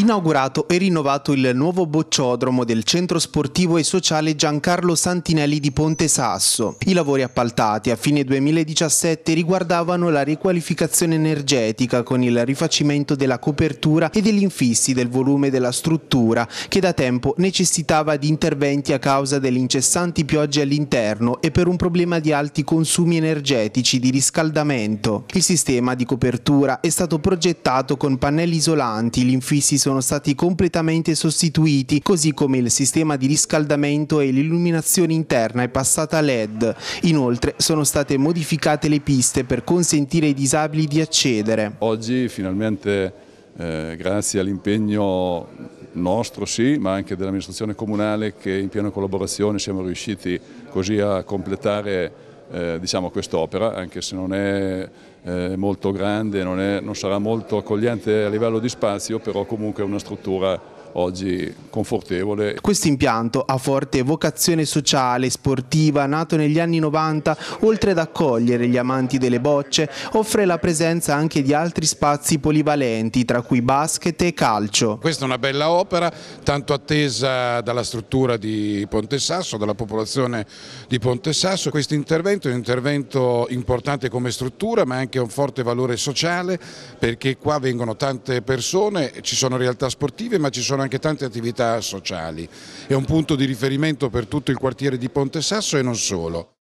inaugurato e rinnovato il nuovo bocciodromo del centro sportivo e sociale Giancarlo Santinelli di Ponte Sasso. I lavori appaltati a fine 2017 riguardavano la riqualificazione energetica con il rifacimento della copertura e degli infissi del volume della struttura che da tempo necessitava di interventi a causa delle incessanti piogge all'interno e per un problema di alti consumi energetici di riscaldamento. Il sistema di copertura è stato progettato con pannelli isolanti, gli infissi sono sono stati completamente sostituiti, così come il sistema di riscaldamento e l'illuminazione interna è passata a LED. Inoltre sono state modificate le piste per consentire ai disabili di accedere. Oggi finalmente eh, grazie all'impegno nostro sì, ma anche dell'amministrazione comunale che in piena collaborazione siamo riusciti così a completare eh, diciamo quest'opera, anche se non è eh, molto grande, non, è, non sarà molto accogliente a livello di spazio, però comunque è una struttura oggi confortevole. Questo impianto ha forte vocazione sociale e sportiva, nato negli anni 90, oltre ad accogliere gli amanti delle bocce, offre la presenza anche di altri spazi polivalenti, tra cui basket e calcio. Questa è una bella opera, tanto attesa dalla struttura di Ponte Sasso, dalla popolazione di Ponte Sasso. Questo intervento è un intervento importante come struttura, ma anche un forte valore sociale, perché qua vengono tante persone, ci sono realtà sportive, ma ci sono svolgono anche tante attività sociali. È un punto di riferimento per tutto il quartiere di Ponte Sasso e non solo.